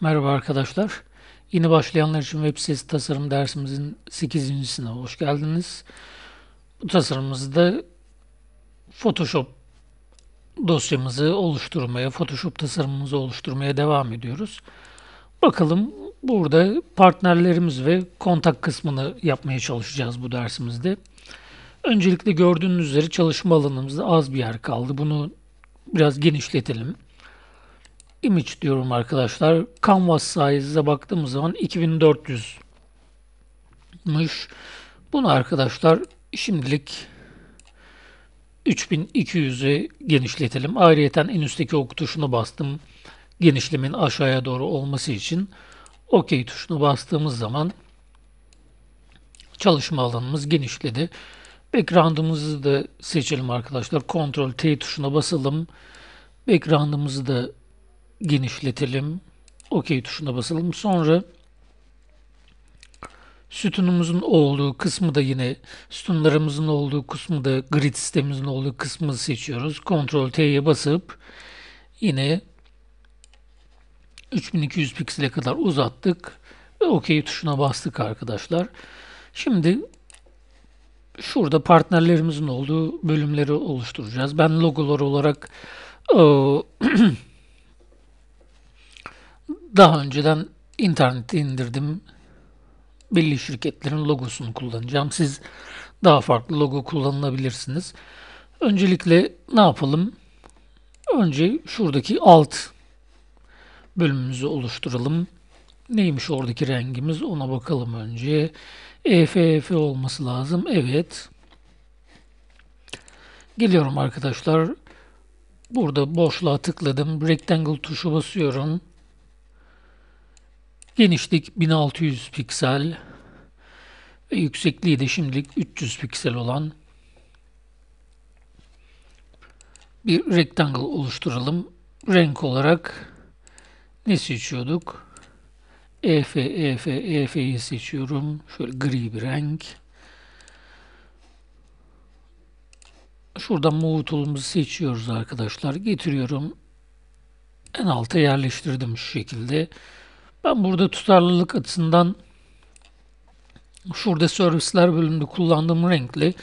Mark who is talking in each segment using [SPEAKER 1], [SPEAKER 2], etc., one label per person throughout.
[SPEAKER 1] Merhaba arkadaşlar. Yeni başlayanlar için web sitesi tasarım dersimizin 8. sınavına hoş geldiniz. Bu tasarımımızda Photoshop dosyamızı oluşturmaya, Photoshop tasarımımızı oluşturmaya devam ediyoruz. Bakalım burada partnerlerimiz ve kontak kısmını yapmaya çalışacağız bu dersimizde. Öncelikle gördüğünüz üzere çalışma alanımızda az bir yer kaldı. Bunu biraz genişletelim image diyorum arkadaşlar. Canvas size'e baktığımız zaman 2400'müş. Bunu arkadaşlar şimdilik 3200'ü genişletelim. Ayrıca en üstteki ok tuşuna bastım. Genişlemin aşağıya doğru olması için OK tuşuna bastığımız zaman çalışma alanımız genişledi. Background'ımızı da seçelim arkadaşlar. Ctrl T tuşuna basalım. Background'ımızı da genişletelim. OK tuşuna basalım. Sonra sütunumuzun olduğu kısmı da yine sütunlarımızın olduğu kısmı da grid sistemimizin olduğu kısmı seçiyoruz. Ctrl T'ye basıp yine 3200 piksele kadar uzattık ve OK tuşuna bastık arkadaşlar. Şimdi şurada partnerlerimizin olduğu bölümleri oluşturacağız. Ben logolar olarak Daha önceden internette indirdim. Belli şirketlerin logosunu kullanacağım. Siz daha farklı logo kullanılabilirsiniz. Öncelikle ne yapalım? Önce şuradaki alt bölümümüzü oluşturalım. Neymiş oradaki rengimiz ona bakalım önce. EFF olması lazım. Evet. Geliyorum arkadaşlar. Burada boşluğa tıkladım. Rectangle tuşu basıyorum. Genişlik 1600 piksel ve yüksekliği de şimdilik 300 piksel olan bir rectangle oluşturalım. Renk olarak ne seçiyorduk? EF, EF, EF'yi seçiyorum. Şöyle gri bir renk. Şurada move tool'umuzu seçiyoruz arkadaşlar. Getiriyorum. En alta yerleştirdim şu şekilde. Ben burada tutarlılık açısından şurada servisler bölümünde kullandığım renkli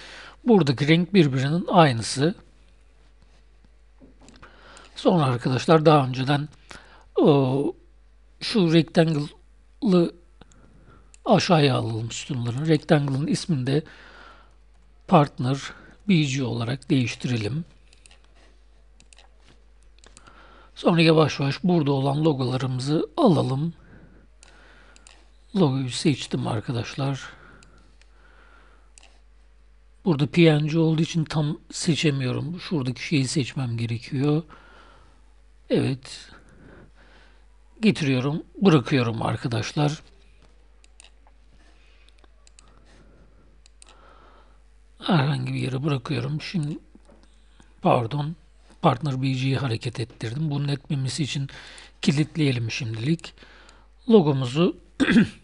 [SPEAKER 1] buradaki renk birbirinin aynısı. Sonra arkadaşlar daha önceden o, şu rectangle'lı aşağıya alalım sütunların. Rectangle'ın ismini de partner BG olarak değiştirelim. Sonra yavaş yavaş burada olan logolarımızı alalım. Logoyu seçtim arkadaşlar. Burada PNG olduğu için tam seçemiyorum. Şuradaki şeyi seçmem gerekiyor. Evet. Getiriyorum. Bırakıyorum arkadaşlar. Herhangi bir yere bırakıyorum. Şimdi pardon partner BG'yi hareket ettirdim. Bunun etmemesi için kilitleyelim şimdilik. Logomuzu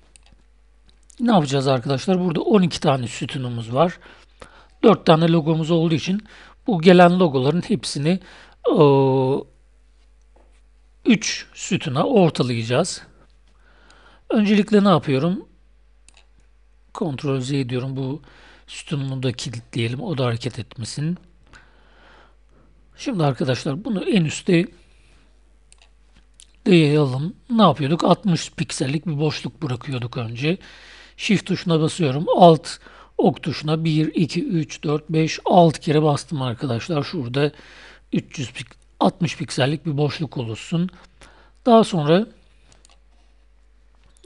[SPEAKER 1] Ne yapacağız arkadaşlar? Burada 12 tane sütunumuz var. 4 tane logomuz olduğu için bu gelen logoların hepsini 3 e, sütuna ortalayacağız. Öncelikle ne yapıyorum? Ctrl Z diyorum. Bu sütununu da kilitleyelim. O da hareket etmesin. Şimdi arkadaşlar bunu en üstte diyelim. Ne yapıyorduk? 60 piksellik bir boşluk bırakıyorduk önce. Shift tuşuna basıyorum. Alt ok tuşuna 1, 2, 3, 4, 5, 6 kere bastım arkadaşlar. Şurada 360 piksellik bir boşluk oluşsun. Daha sonra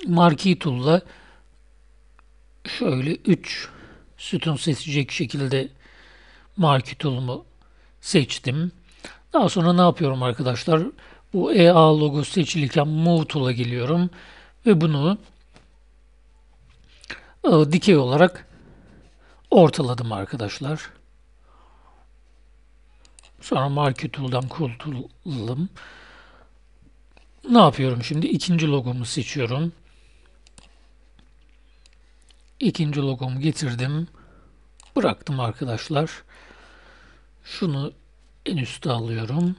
[SPEAKER 1] Marquee Tool'la şöyle 3 sütun seçecek şekilde Marquee Tool'umu seçtim. Daha sonra ne yapıyorum arkadaşlar? Bu EA logo seçilirken Move Tool'a geliyorum ve bunu ee, dikey olarak ortaladım arkadaşlar. Sonra Marquee Tool'dan kurtulalım. Ne yapıyorum şimdi? İkinci logomu seçiyorum. İkinci logomu getirdim. Bıraktım arkadaşlar. Şunu en üste alıyorum.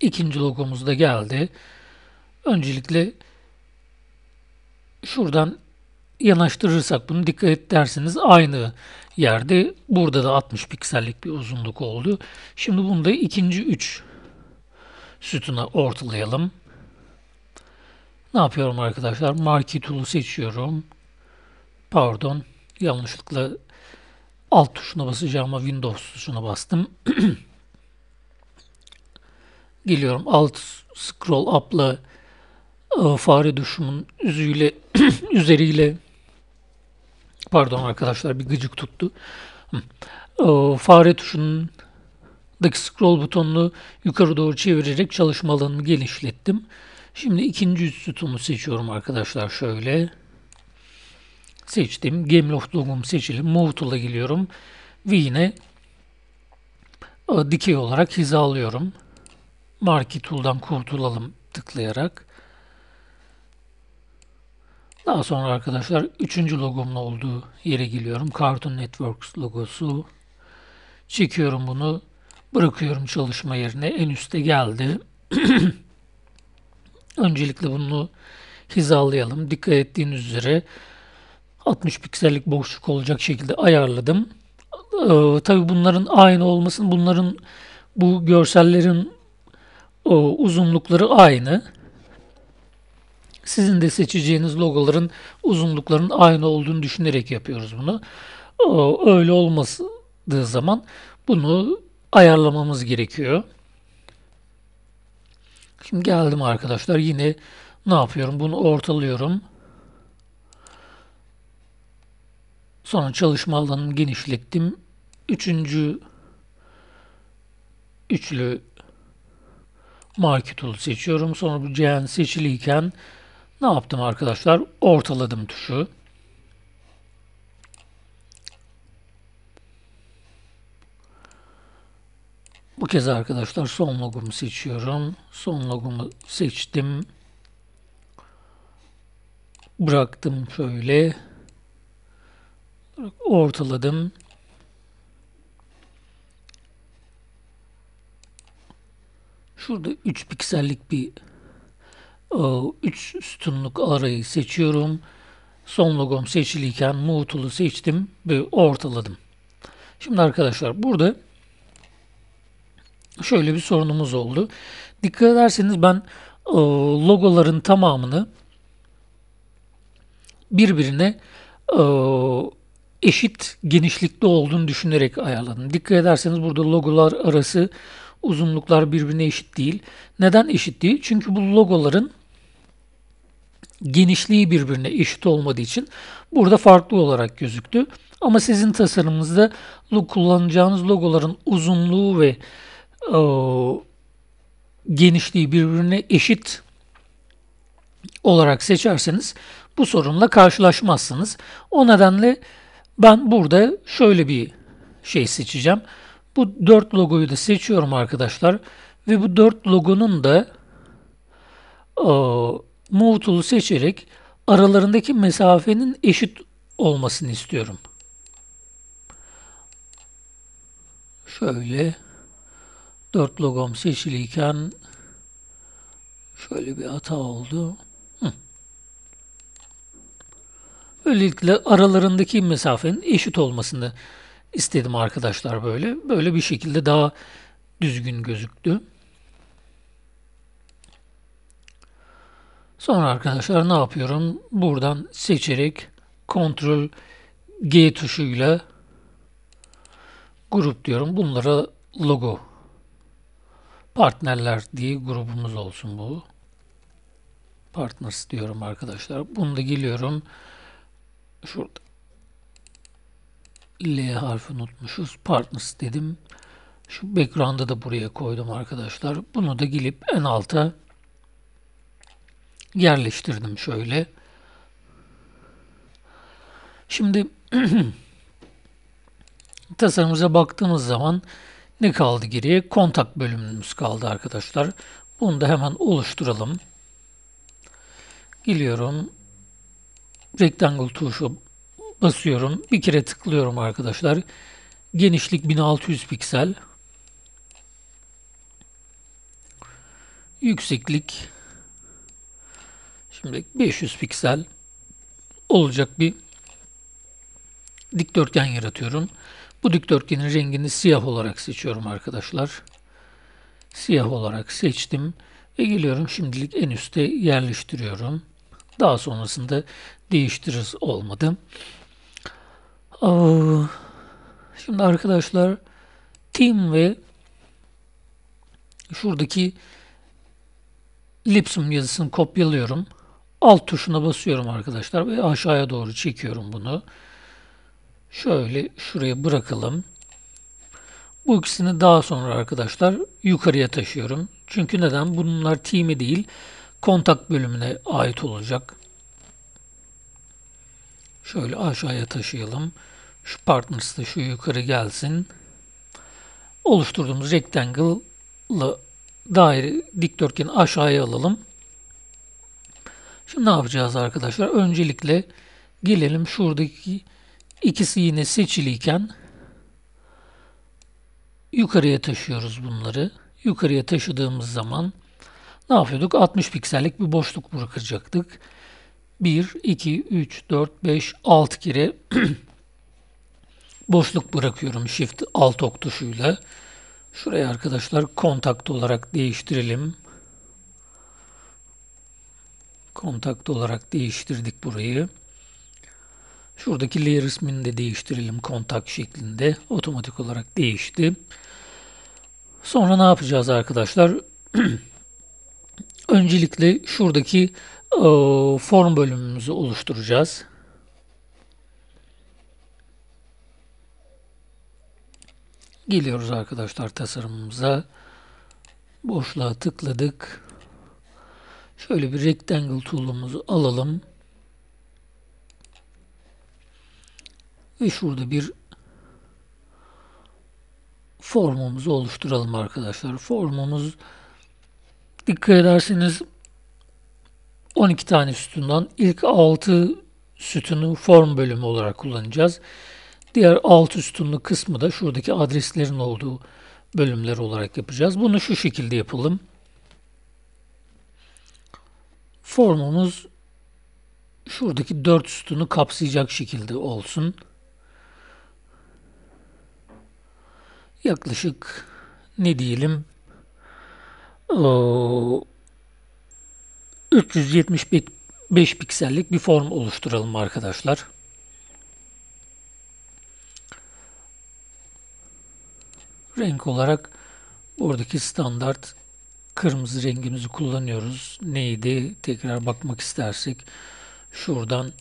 [SPEAKER 1] İkinci logomuz da geldi. Öncelikle şuradan yanaştırırsak bunu dikkat et derseniz aynı yerde burada da 60 piksellik bir uzunluk oldu. Şimdi bunu da ikinci 3 sütuna ortalayalım. Ne yapıyorum arkadaşlar? Marquee tool'u seçiyorum. Pardon. Yanlışlıkla alt tuşuna basacağıma Windows tuşuna bastım. Geliyorum alt scroll up'la e, fare düşümün üzüyle üzeriyle Pardon arkadaşlar bir gıcık tuttu. Ee, fare tuşundaki scroll butonunu yukarı doğru çevirerek çalışma alanını genişlettim. Şimdi ikinci üst sütunu seçiyorum arkadaşlar şöyle. Seçtim. Game of Doom'um seçili. Move tool'a geliyorum. Ve yine e, dikey olarak hizalıyorum. Marki tool'dan kurtulalım tıklayarak. Daha sonra arkadaşlar üçüncü logomla olduğu yere geliyorum. Cartoon Networks logosu. Çekiyorum bunu. Bırakıyorum çalışma yerine. En üste geldi. Öncelikle bunu hizalayalım. Dikkat ettiğiniz üzere 60 piksellik boşluk olacak şekilde ayarladım. Ee, tabii bunların aynı olmasın. Bunların bu görsellerin o, uzunlukları aynı. Sizin de seçeceğiniz logoların uzunluklarının aynı olduğunu düşünerek yapıyoruz bunu. Öyle olmadığı zaman bunu ayarlamamız gerekiyor. Şimdi geldim arkadaşlar. Yine ne yapıyorum? Bunu ortalıyorum. Sonra çalışma alanını genişlettim. Üçüncü üçlü market tool seçiyorum. Sonra bu CN seçiliyken ne yaptım arkadaşlar? Ortaladım tuşu. Bu kez arkadaşlar son logomu seçiyorum. Son logomu seçtim. Bıraktım şöyle. Ortaladım. Şurada 3 piksellik bir 3 ee, sütunluk arayı seçiyorum. Son logom seçiliyken Moodle'u seçtim ve ortaladım. Şimdi arkadaşlar burada şöyle bir sorunumuz oldu. Dikkat ederseniz ben e, logoların tamamını birbirine e, eşit genişlikte olduğunu düşünerek ayarladım. Dikkat ederseniz burada logolar arası uzunluklar birbirine eşit değil. Neden eşit değil? Çünkü bu logoların genişliği birbirine eşit olmadığı için burada farklı olarak gözüktü. Ama sizin tasarımınızda kullanacağınız logoların uzunluğu ve e, genişliği birbirine eşit olarak seçerseniz bu sorunla karşılaşmazsınız. O nedenle ben burada şöyle bir şey seçeceğim. Bu dört logoyu da seçiyorum arkadaşlar. Ve bu dört logonun da e, Moutul'u seçerek aralarındaki mesafenin eşit olmasını istiyorum. Şöyle dört logom seçiliyken şöyle bir hata oldu. Hı. aralarındaki mesafenin eşit olmasını istedim arkadaşlar böyle. Böyle bir şekilde daha düzgün gözüktü. Sonra arkadaşlar ne yapıyorum? Buradan seçerek Ctrl G tuşuyla grup diyorum. Bunlara logo partnerler diye grubumuz olsun bu. Partners diyorum arkadaşlar. Bunu da geliyorum. Şurada L harfi unutmuşuz. Partners dedim. Şu background'ı da buraya koydum arkadaşlar. Bunu da gelip en alta yerleştirdim şöyle. Şimdi tasarımımıza baktığımız zaman ne kaldı geriye? Kontak bölümümüz kaldı arkadaşlar. Bunu da hemen oluşturalım. Geliyorum. Rectangle tuşu basıyorum. Bir kere tıklıyorum arkadaşlar. Genişlik 1600 piksel. Yükseklik Şimdi 500 piksel olacak bir dikdörtgen yaratıyorum. Bu dikdörtgenin rengini siyah olarak seçiyorum arkadaşlar. Siyah olarak seçtim ve geliyorum şimdilik en üste yerleştiriyorum. Daha sonrasında değiştiririz olmadı. Şimdi arkadaşlar Tim ve şuradaki Lipsum yazısını kopyalıyorum. Alt tuşuna basıyorum arkadaşlar ve aşağıya doğru çekiyorum bunu. Şöyle şuraya bırakalım. Bu ikisini daha sonra arkadaşlar yukarıya taşıyorum. Çünkü neden? Bunlar team'i değil kontak bölümüne ait olacak. Şöyle aşağıya taşıyalım. Şu partners da şu yukarı gelsin. Oluşturduğumuz rectangle'lı daire dikdörtgeni aşağıya alalım ne yapacağız arkadaşlar? Öncelikle gelelim şuradaki ikisi yine seçiliyken yukarıya taşıyoruz bunları. Yukarıya taşıdığımız zaman ne yapıyorduk? 60 piksellik bir boşluk bırakacaktık. 1, 2, 3, 4, 5, 6 kere boşluk bırakıyorum Shift alt ok tuşuyla. şurayı arkadaşlar kontakt olarak değiştirelim. Kontakt olarak değiştirdik burayı. Şuradaki layer ismini de değiştirelim kontak şeklinde. Otomatik olarak değişti. Sonra ne yapacağız arkadaşlar? Öncelikle şuradaki e, form bölümümüzü oluşturacağız. Geliyoruz arkadaşlar tasarımımıza. Boşluğa tıkladık. Şöyle bir rectangle tool'umuzu alalım. Ve şurada bir formumuzu oluşturalım arkadaşlar. Formumuz dikkat ederseniz 12 tane sütundan ilk 6 sütunu form bölümü olarak kullanacağız. Diğer 6 sütunlu kısmı da şuradaki adreslerin olduğu bölümler olarak yapacağız. Bunu şu şekilde yapalım formumuz şuradaki dört sütunu kapsayacak şekilde olsun. Yaklaşık ne diyelim 375 ee, piksellik bir form oluşturalım arkadaşlar. Renk olarak buradaki standart kırmızı rengimizi kullanıyoruz. Neydi? Tekrar bakmak istersek şuradan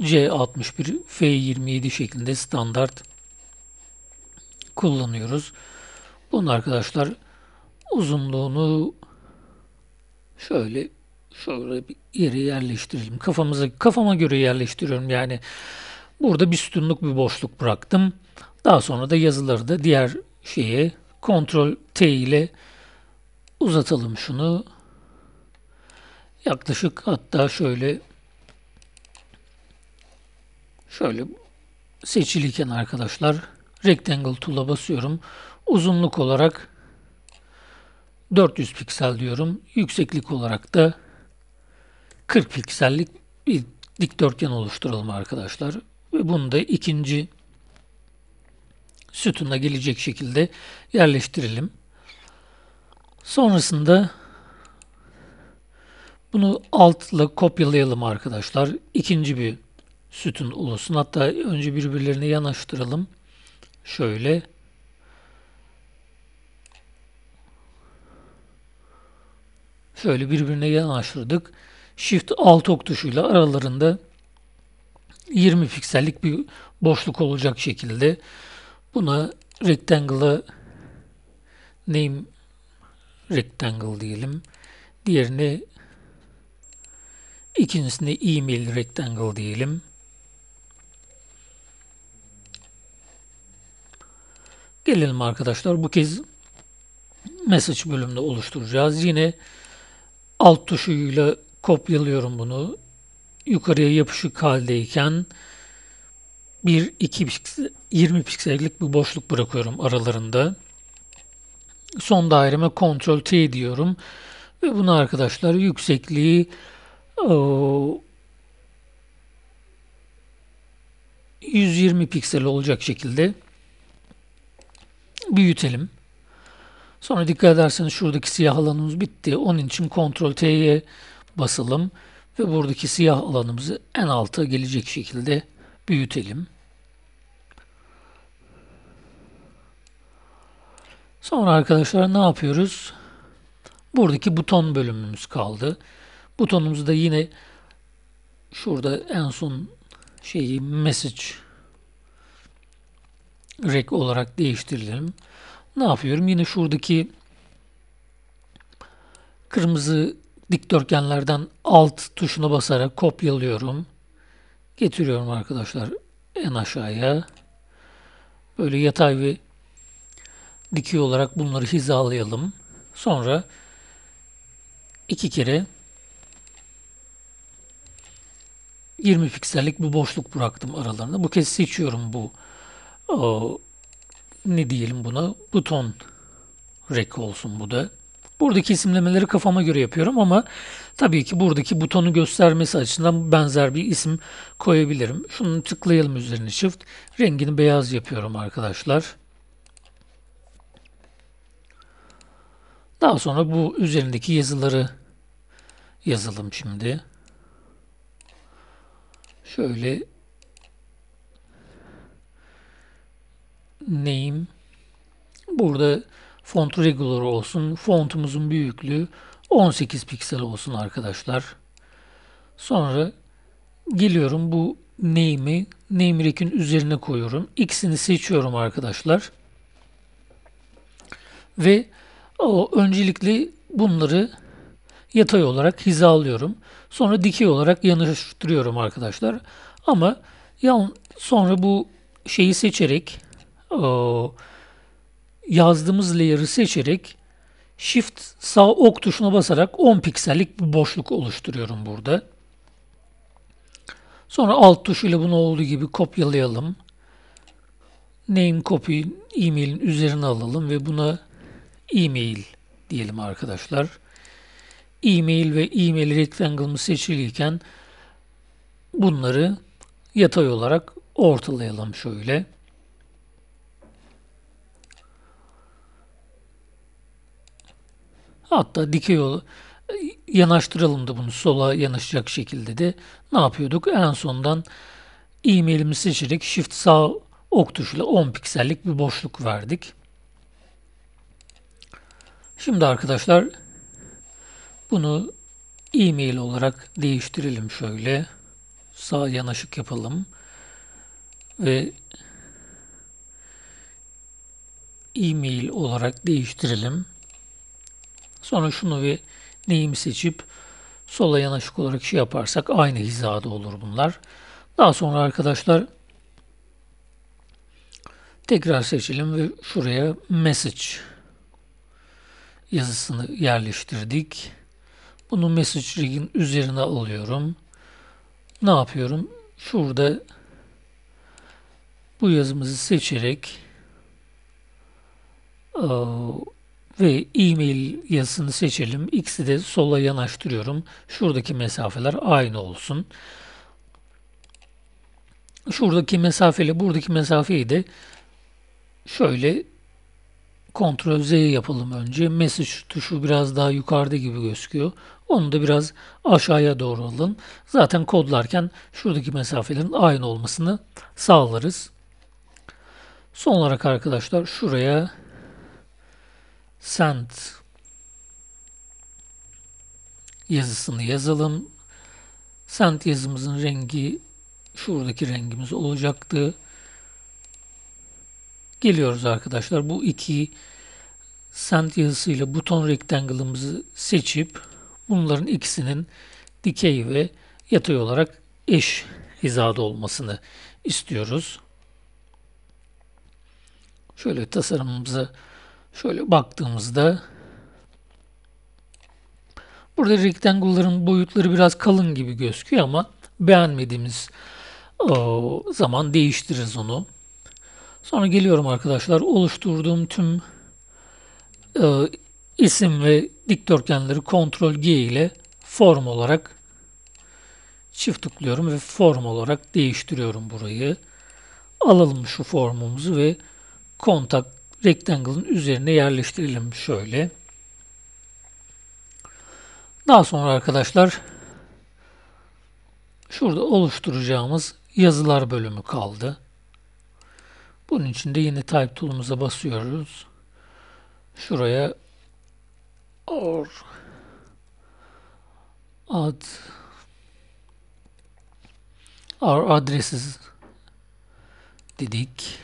[SPEAKER 1] C61 F27 şeklinde standart kullanıyoruz. Bunun arkadaşlar uzunluğunu şöyle şöyle bir yere yerleştirelim. Kafamıza kafama göre yerleştiriyorum. Yani burada bir sütunluk bir boşluk bıraktım. Daha sonra da yazıları da diğer şeye Ctrl T ile uzatalım şunu. Yaklaşık hatta şöyle şöyle seçiliyken arkadaşlar Rectangle Tool'a basıyorum. Uzunluk olarak 400 piksel diyorum. Yükseklik olarak da 40 piksellik bir dikdörtgen oluşturalım arkadaşlar. Ve bunu da ikinci Sütuna gelecek şekilde yerleştirelim. Sonrasında bunu altla kopyalayalım arkadaşlar. İkinci bir sütun olsun. Hatta önce birbirlerine yanaştıralım. Şöyle. Şöyle birbirine yanaştırdık. Shift alt ok tuşuyla aralarında 20 piksellik bir boşluk olacak şekilde Buna rectangle'ı name rectangle diyelim. Diğerini ikincisini email rectangle diyelim. Gelelim arkadaşlar bu kez message bölümünde oluşturacağız. Yine alt tuşuyla kopyalıyorum bunu. Yukarıya yapışık haldeyken 1 2 20 piksellik bir boşluk bırakıyorum aralarında. Son daireme Ctrl T diyorum ve bunu arkadaşlar yüksekliği o, 120 piksel olacak şekilde büyütelim. Sonra dikkat ederseniz şuradaki siyah alanımız bitti. Onun için Ctrl T'ye basalım ve buradaki siyah alanımızı en alta gelecek şekilde büyütelim. Sonra arkadaşlar ne yapıyoruz? Buradaki buton bölümümüz kaldı. Butonumuzu da yine şurada en son şeyi message rec olarak değiştirelim. Ne yapıyorum? Yine şuradaki kırmızı dikdörtgenlerden alt tuşuna basarak kopyalıyorum getiriyorum arkadaşlar en aşağıya. Böyle yatay ve dikey olarak bunları hizalayalım. Sonra iki kere 20 piksellik bir boşluk bıraktım aralarında. Bu kez seçiyorum bu o, ne diyelim buna buton rek olsun bu da. Buradaki isimlemeleri kafama göre yapıyorum ama tabii ki buradaki butonu göstermesi açısından benzer bir isim koyabilirim. Şunu tıklayalım üzerine shift. Rengini beyaz yapıyorum arkadaşlar. Daha sonra bu üzerindeki yazıları yazalım şimdi. Şöyle name burada Font regular olsun. Fontumuzun büyüklüğü 18 piksel olsun arkadaşlar. Sonra geliyorum bu name'i name rack'in üzerine koyuyorum. X'ini seçiyorum arkadaşlar. Ve o öncelikle bunları yatay olarak hizalıyorum. Sonra dikey olarak yanaştırıyorum arkadaşlar. Ama yan, sonra bu şeyi seçerek o, yazdığımız layer'ı seçerek Shift sağ ok tuşuna basarak 10 piksellik bir boşluk oluşturuyorum burada. Sonra alt tuşuyla bunu olduğu gibi kopyalayalım. Name copy e-mail'in üzerine alalım ve buna e-mail diyelim arkadaşlar. E-mail ve e-mail rectangle'ımız seçiliyken bunları yatay olarak ortalayalım şöyle. Hatta dikey yolu e, yanaştıralım da bunu sola yanaşacak şekilde de ne yapıyorduk? En sondan e-mailimi seçerek shift sağ ok tuşuyla 10 piksellik bir boşluk verdik. Şimdi arkadaşlar bunu e-mail olarak değiştirelim şöyle. Sağ yanaşık yapalım. Ve e-mail olarak değiştirelim. Sonra şunu bir neyimi seçip sola yanaşık olarak şey yaparsak aynı hizada olur bunlar. Daha sonra arkadaşlar tekrar seçelim ve şuraya message yazısını yerleştirdik. Bunu message rig'in üzerine alıyorum. Ne yapıyorum? Şurada bu yazımızı seçerek ıı, ve e-mail yazısını seçelim. X'i de sola yanaştırıyorum. Şuradaki mesafeler aynı olsun. Şuradaki mesafeyle buradaki mesafeyi de şöyle Ctrl Z yapalım önce. Message tuşu biraz daha yukarıda gibi gözüküyor. Onu da biraz aşağıya doğru alalım Zaten kodlarken şuradaki mesafelerin aynı olmasını sağlarız. Son olarak arkadaşlar şuraya Sant yazısını yazalım. Sant yazımızın rengi şuradaki rengimiz olacaktı. Geliyoruz arkadaşlar. Bu iki sant yazısıyla buton rectangle'ımızı seçip bunların ikisinin dikey ve yatay olarak eş hizada olmasını istiyoruz. Şöyle tasarımımızı. Şöyle baktığımızda burada rectangle'ların boyutları biraz kalın gibi gözüküyor ama beğenmediğimiz o zaman değiştiririz onu. Sonra geliyorum arkadaşlar oluşturduğum tüm e, isim ve dikdörtgenleri Ctrl G ile form olarak çift tıklıyorum ve form olarak değiştiriyorum burayı. Alalım şu formumuzu ve kontak rectangle'ın üzerine yerleştirelim şöyle. Daha sonra arkadaşlar şurada oluşturacağımız yazılar bölümü kaldı. Bunun için de yine type tool'umuza basıyoruz. Şuraya or ad our addresses dedik.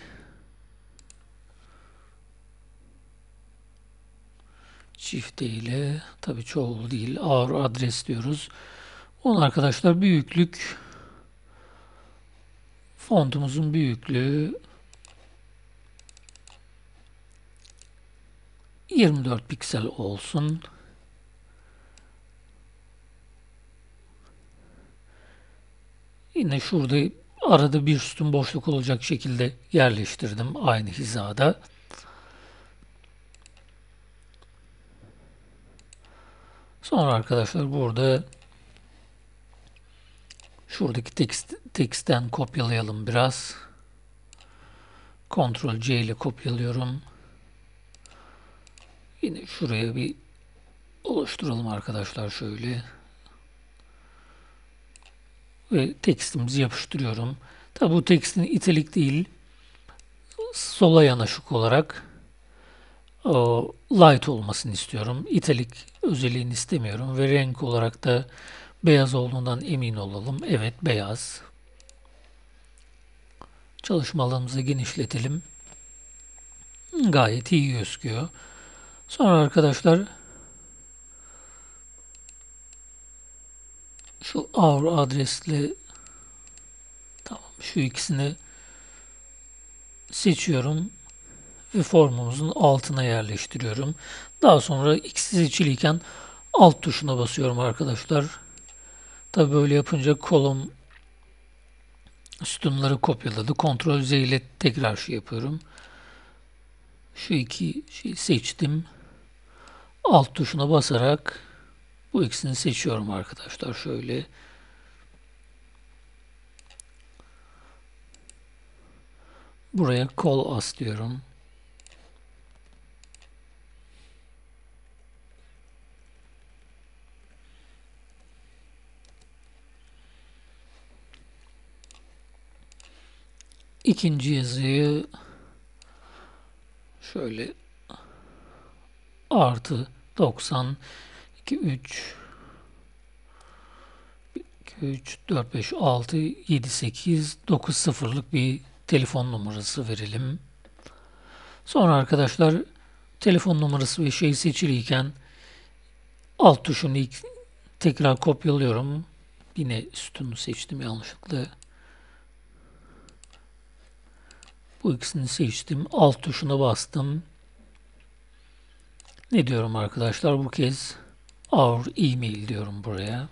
[SPEAKER 1] çifteyle tabi çoğul değil ağır adres diyoruz. Onu arkadaşlar büyüklük fontumuzun büyüklüğü 24 piksel olsun. Yine şurada arada bir sütun boşluk olacak şekilde yerleştirdim aynı hizada. Sonra arkadaşlar burada şuradaki tekst, tekstten kopyalayalım biraz. Ctrl C ile kopyalıyorum. Yine şuraya bir oluşturalım arkadaşlar şöyle. Ve tekstimizi yapıştırıyorum. Tabi bu tekstin italik değil sola yanaşık olarak light olmasını istiyorum. İtalik özelliğini istemiyorum ve renk olarak da beyaz olduğundan emin olalım. Evet beyaz. Çalışma alanımızı genişletelim. Gayet iyi gözüküyor. Sonra arkadaşlar şu our adresli tamam şu ikisini seçiyorum ve formumuzun altına yerleştiriyorum. Daha sonra ikisi seçiliyken alt tuşuna basıyorum arkadaşlar. Tabi böyle yapınca kolum sütunları kopyaladı. Ctrl Z ile tekrar şu şey yapıyorum. Şu iki şey seçtim. Alt tuşuna basarak bu ikisini seçiyorum arkadaşlar. Şöyle. Buraya kol as diyorum. ikinci yazıyı şöyle artı 90 2 3 2 3 4 5 6 7 8 9 sıfırlık bir telefon numarası verelim. Sonra arkadaşlar telefon numarası ve şey seçiliyken alt tuşunu ilk tekrar kopyalıyorum. Yine sütunu seçtim yanlışlıkla. Bu ikisini seçtim. Alt tuşuna bastım. Ne diyorum arkadaşlar? Bu kez our email diyorum buraya.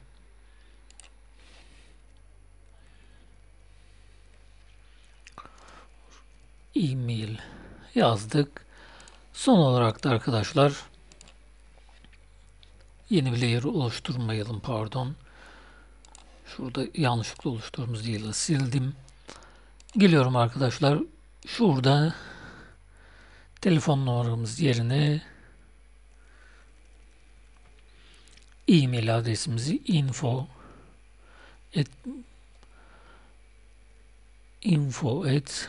[SPEAKER 1] Email yazdık. Son olarak da arkadaşlar yeni bir layer oluşturmayalım pardon. Şurada yanlışlıkla oluşturduğumuz yılı sildim. Geliyorum arkadaşlar şurada telefon numaramız yerine e-mail adresimizi info at info et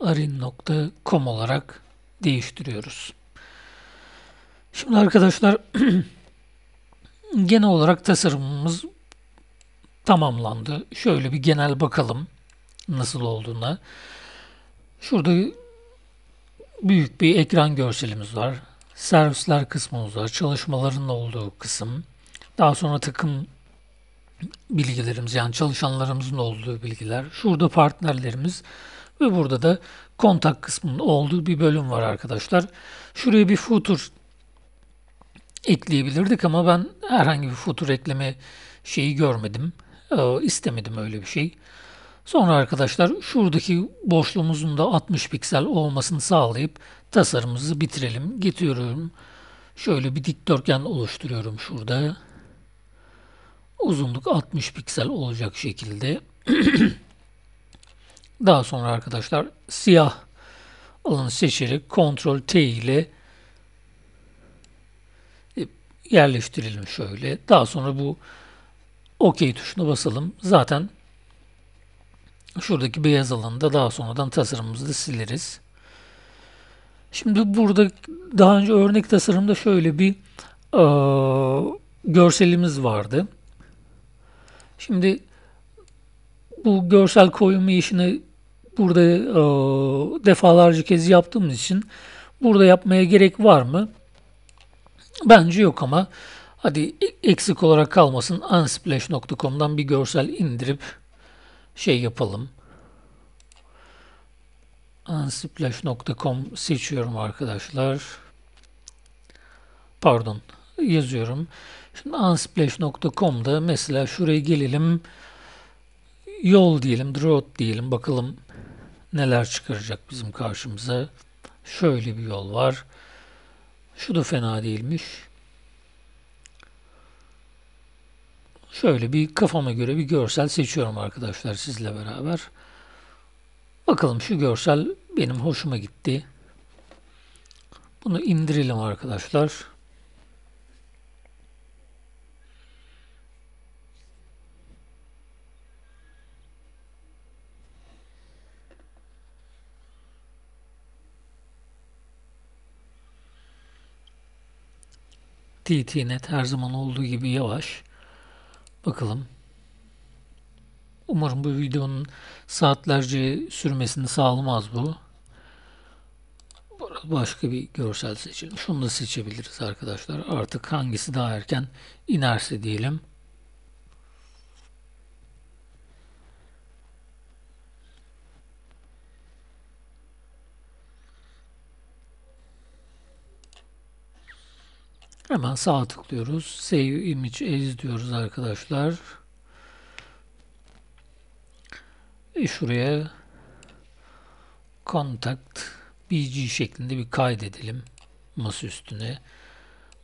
[SPEAKER 1] arin.com olarak değiştiriyoruz. Şimdi arkadaşlar genel olarak tasarımımız tamamlandı. Şöyle bir genel bakalım nasıl olduğuna. Şurada büyük bir ekran görselimiz var. Servisler kısmımız var. Çalışmaların olduğu kısım. Daha sonra takım bilgilerimiz yani çalışanlarımızın olduğu bilgiler. Şurada partnerlerimiz ve burada da kontak kısmının olduğu bir bölüm var arkadaşlar. Şuraya bir footer ekleyebilirdik ama ben herhangi bir footer ekleme şeyi görmedim. Ee, istemedim öyle bir şey. Sonra arkadaşlar şuradaki boşluğumuzun da 60 piksel olmasını sağlayıp tasarımımızı bitirelim. Getiriyorum. Şöyle bir dikdörtgen oluşturuyorum şurada. Uzunluk 60 piksel olacak şekilde. Daha sonra arkadaşlar siyah alanı seçerek Ctrl T ile yerleştirelim şöyle. Daha sonra bu OK tuşuna basalım. Zaten Şuradaki beyaz alanda daha sonradan tasarımımızı sileriz. Şimdi burada daha önce örnek tasarımda şöyle bir e, görselimiz vardı. Şimdi bu görsel koyumu işini burada e, defalarca kez yaptığımız için burada yapmaya gerek var mı? Bence yok ama hadi eksik olarak kalmasın unsplash.com'dan bir görsel indirip şey yapalım. unsplash.com seçiyorum arkadaşlar. Pardon yazıyorum. Şimdi unsplash.com'da mesela şuraya gelelim. Yol diyelim, road diyelim. Bakalım neler çıkaracak bizim karşımıza. Şöyle bir yol var. Şu da fena değilmiş. Şöyle bir kafama göre bir görsel seçiyorum arkadaşlar sizle beraber. Bakalım şu görsel benim hoşuma gitti. Bunu indirelim arkadaşlar. TTNet her zaman olduğu gibi yavaş. Bakalım. Umarım bu videonun saatlerce sürmesini sağlamaz bu. Başka bir görsel seçelim. Şunu da seçebiliriz arkadaşlar. Artık hangisi daha erken inerse diyelim. Hemen sağ tıklıyoruz. Save Image As diyoruz arkadaşlar. E şuraya Contact BG şeklinde bir kaydedelim. Masa üstüne.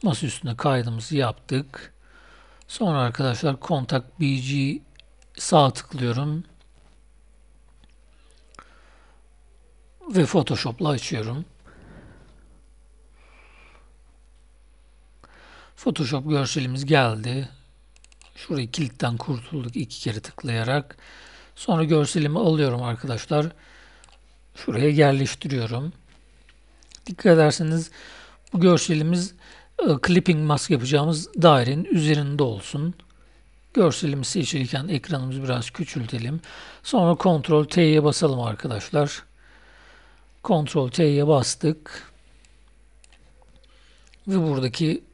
[SPEAKER 1] Masa üstüne kaydımızı yaptık. Sonra arkadaşlar Contact BG sağ tıklıyorum. Ve Photoshop'la açıyorum. Photoshop görselimiz geldi. Şurayı kilitten kurtulduk iki kere tıklayarak. Sonra görselimi alıyorum arkadaşlar. Şuraya yerleştiriyorum. Dikkat ederseniz bu görselimiz e, clipping mask yapacağımız dairenin üzerinde olsun. Görselimizi seçilirken ekranımızı biraz küçültelim. Sonra Ctrl T'ye basalım arkadaşlar. Ctrl T'ye bastık. Ve buradaki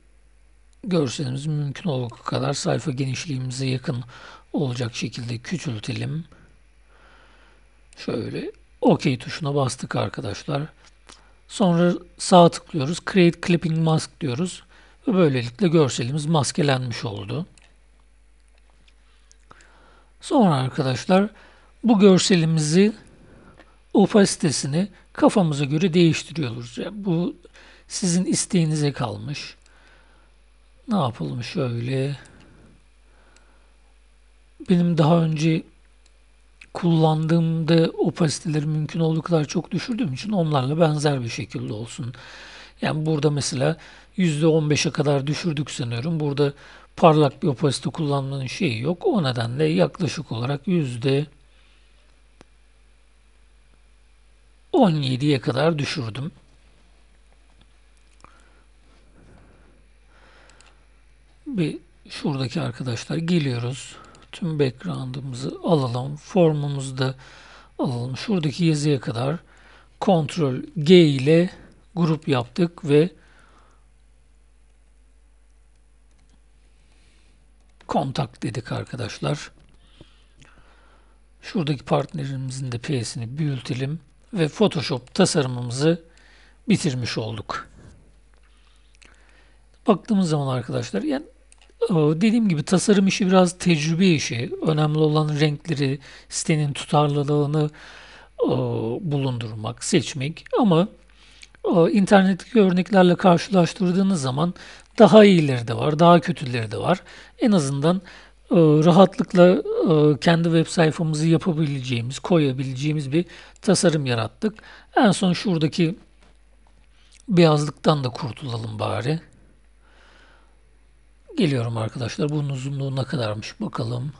[SPEAKER 1] görselimizi mümkün olduğu kadar sayfa genişliğimize yakın olacak şekilde küçültelim. Şöyle OK tuşuna bastık arkadaşlar. Sonra sağ tıklıyoruz. Create Clipping Mask diyoruz. Ve böylelikle görselimiz maskelenmiş oldu. Sonra arkadaşlar bu görselimizi opasitesini kafamıza göre değiştiriyoruz. Yani bu sizin isteğinize kalmış ne yapılmış öyle? Benim daha önce kullandığımda opasiteleri mümkün olduğu kadar çok düşürdüğüm için onlarla benzer bir şekilde olsun. Yani burada mesela %15'e kadar düşürdük sanıyorum. Burada parlak bir opasite kullanmanın şeyi yok. O nedenle yaklaşık olarak yüzde 17'ye kadar düşürdüm. bir şuradaki arkadaşlar geliyoruz. Tüm background'ımızı alalım. Formumuzu da alalım. Şuradaki yazıya kadar Ctrl G ile grup yaptık ve kontak dedik arkadaşlar. Şuradaki partnerimizin de P'sini büyütelim ve Photoshop tasarımımızı bitirmiş olduk. Baktığımız zaman arkadaşlar yani Dediğim gibi tasarım işi biraz tecrübe işi. Önemli olan renkleri, sitenin tutarlılığını bulundurmak, seçmek. Ama internetteki örneklerle karşılaştırdığınız zaman daha iyileri de var, daha kötüleri de var. En azından rahatlıkla kendi web sayfamızı yapabileceğimiz, koyabileceğimiz bir tasarım yarattık. En son şuradaki beyazlıktan da kurtulalım bari. Geliyorum arkadaşlar. Bunun uzunluğu ne kadarmış bakalım.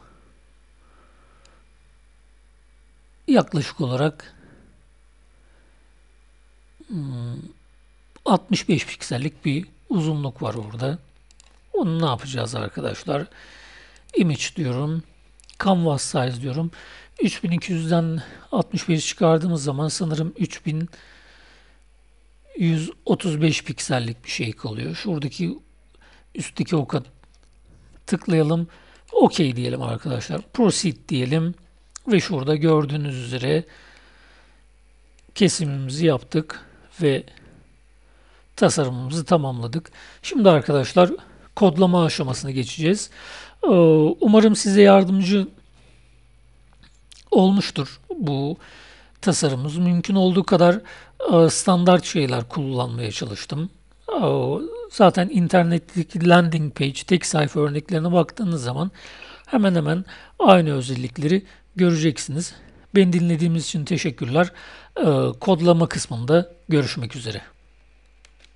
[SPEAKER 1] Yaklaşık olarak 65 hmm, piksellik bir uzunluk var orada. Onu ne yapacağız arkadaşlar? Image diyorum. Canvas size diyorum. 3200'den 65 çıkardığımız zaman sanırım 3135 piksellik bir şey kalıyor. Şuradaki üstteki oka tıklayalım. OK diyelim arkadaşlar. Proceed diyelim. Ve şurada gördüğünüz üzere kesimimizi yaptık ve tasarımımızı tamamladık. Şimdi arkadaşlar kodlama aşamasına geçeceğiz. Ee, umarım size yardımcı olmuştur bu tasarımımız. Mümkün olduğu kadar e, standart şeyler kullanmaya çalıştım. Ee, Zaten internetteki landing page, tek sayfa örneklerine baktığınız zaman hemen hemen aynı özellikleri göreceksiniz. Beni dinlediğiniz için teşekkürler. Ee, kodlama kısmında görüşmek üzere.